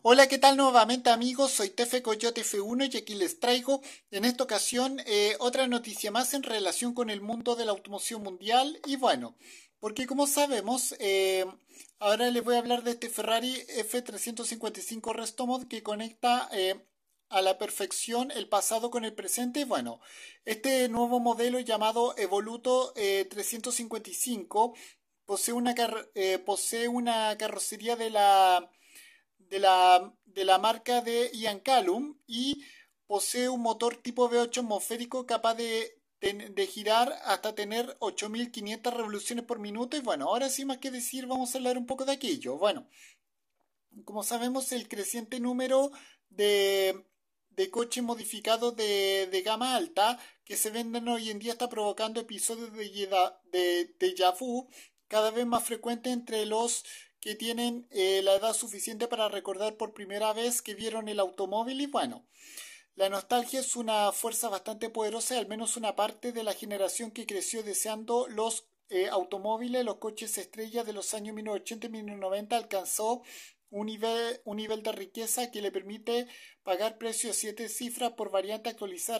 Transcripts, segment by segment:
Hola, ¿qué tal nuevamente amigos? Soy Tefe Coyote F1 y aquí les traigo en esta ocasión eh, otra noticia más en relación con el mundo de la automoción mundial y bueno, porque como sabemos, eh, ahora les voy a hablar de este Ferrari F355 Restomod que conecta... Eh, a la perfección el pasado con el presente. y Bueno, este nuevo modelo llamado Evoluto 355 posee una, posee una carrocería de la de la, marca de Ian Callum y posee un motor tipo V8 atmosférico capaz de, girar hasta tener 8500 revoluciones por minuto. Y bueno, ahora sí, más que decir, vamos a hablar un poco de aquello. Bueno, como sabemos, el creciente número de, coches modificados de, gama alta que se venden hoy en día está provocando episodios de, de, de cada vez más frecuentes entre los que tienen eh, la edad suficiente para recordar por primera vez que vieron el automóvil y bueno, la nostalgia es una fuerza bastante poderosa, al menos una parte de la generación que creció deseando los eh, automóviles, los coches estrellas de los años 1980 y 1990 alcanzó un nivel, de riqueza que le permite pagar precios siete cifras por variante actualizada,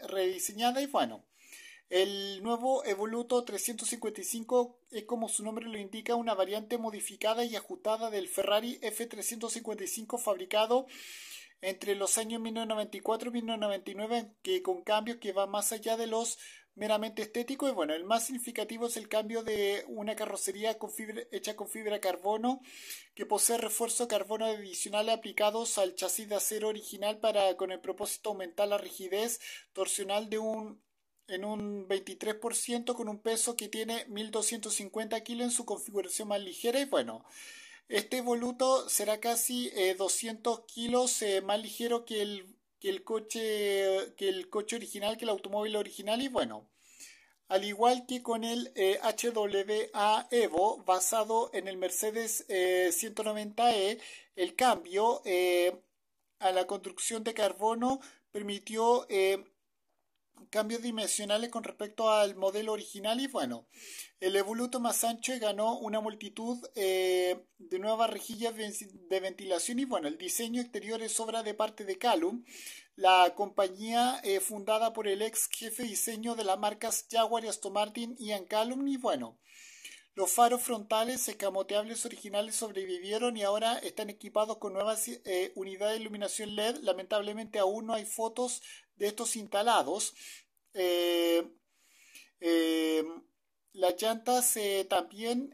rediseñada y bueno. El nuevo Evoluto 355 es como su nombre lo indica una variante modificada y ajustada del Ferrari F355 fabricado entre los años 1994 y 1999 que con cambios que van más allá de los meramente estéticos y bueno el más significativo es el cambio de una carrocería hecha con fibra carbono que posee refuerzo carbono adicional aplicados al chasis de acero original para con el propósito de aumentar la rigidez torsional de un en un 23% con un peso que tiene 1.250 kilos en su configuración más ligera y bueno, este voluto será casi 200 eh, kilos eh, más ligero que el, que el, coche, que el coche original, que el automóvil original y bueno, al igual que con el HWA eh, Evo basado en el Mercedes 190E, el cambio a la construcción de carbono permitió cambios dimensionales con respecto al modelo original y bueno, el evoluto más ancho ganó una multitud eh, de nuevas rejillas de ventilación y bueno, el diseño exterior es obra de parte de Calum, la compañía eh, fundada por el ex jefe de diseño de las marcas Jaguar, Aston Martin, Ian Calum y bueno. Los faros frontales escamoteables originales sobrevivieron y ahora están equipados con nuevas eh, unidades de iluminación LED. Lamentablemente aún no hay fotos de estos instalados, eh, eh, las llantas eh, también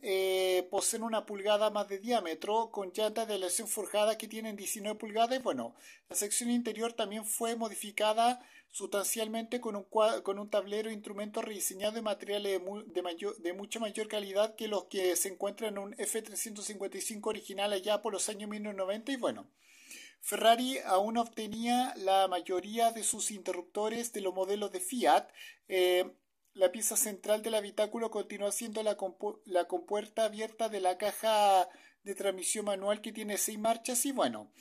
poseen una pulgada más de diámetro, con llantas de aleación forjada que tienen 19 pulgadas. Bueno, la sección interior también fue modificada sustancialmente con un, con un tablero e instrumento rediseñado de materiales de, mucha mayor calidad que los que se encuentran en un F-355 original allá por los años 1990. Y bueno, Ferrari aún obtenía la mayoría de sus interruptores de los modelos de Fiat. Eh, la pieza central del habitáculo continúa siendo la, compuerta abierta de la caja de transmisión manual que tiene seis marchas y bueno,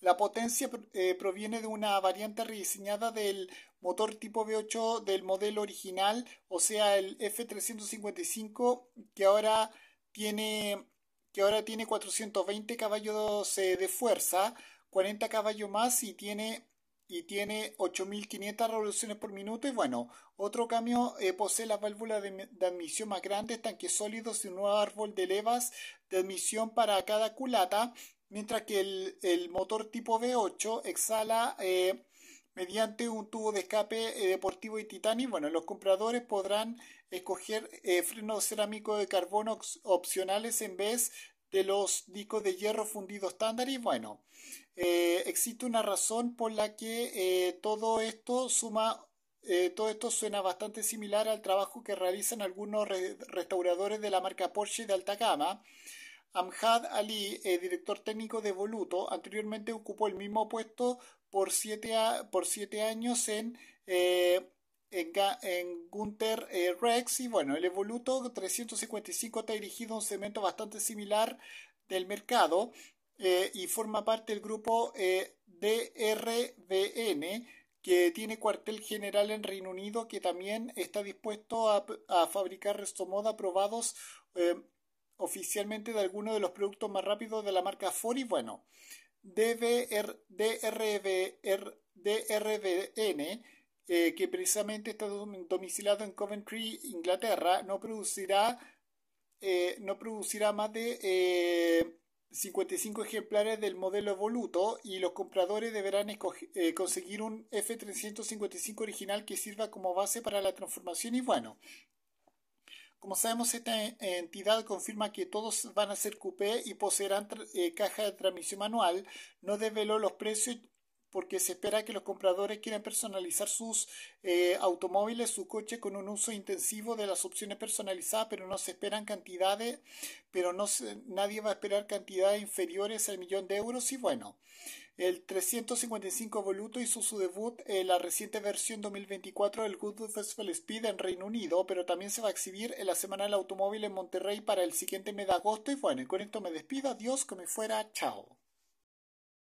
la potencia eh, proviene de una variante rediseñada del motor tipo V8 del modelo original, o sea el F355 que ahora tiene que ahora tiene 420 caballos de fuerza, 40 caballos más y tiene y tiene 8500 revoluciones por minuto y bueno, otro cambio eh, posee la válvula de, admisión más grande, tanques sólidos y un nuevo árbol de levas de admisión para cada culata, mientras que el, motor tipo V8 exhala eh, mediante un tubo de escape eh, deportivo y titanio. Bueno, los compradores podrán escoger eh, frenos cerámicos de carbono opcionales en vez de los discos de hierro fundido estándar y bueno, eh, existe una razón por la que todo esto suma todo esto suena bastante similar al trabajo que realizan algunos restauradores de la marca Porsche de alta gama, Amjad Ali, eh, director técnico de Voluto, anteriormente ocupó el mismo puesto por siete, por años en, eh, eh, Rex. Y bueno, el Evoluto 355 está dirigido a un segmento bastante similar del mercado eh, y forma parte del grupo DRBN que tiene cuartel general en Reino Unido, que también está dispuesto a, fabricar restomoda aprobados oficialmente de alguno de los productos más rápidos de la marca Ford y bueno, DVR, DRBN, eh, que precisamente está domiciliado en Coventry, Inglaterra, no producirá, eh, no producirá más de 55 eh, ejemplares del modelo Evoluto y los compradores deberán conseguir un F355 original que sirva como base para la transformación y bueno, como sabemos, esta entidad confirma que todos van a ser coupé y poseerán eh, caja de transmisión manual. No develó los precios porque se espera que los compradores quieran personalizar sus eh, automóviles, su coche con un uso intensivo de las opciones personalizadas, pero no se esperan cantidades, pero no nadie va a esperar cantidades inferiores al millón de euros y bueno. El 355 Voluto hizo su debut en la reciente versión 2024 del Goodwood Festival Speed en Reino Unido, pero también se va a exhibir en la Semana del Automóvil en Monterrey para el siguiente mes de agosto. Y bueno, con esto me despido. Adiós, que me fuera. Chao.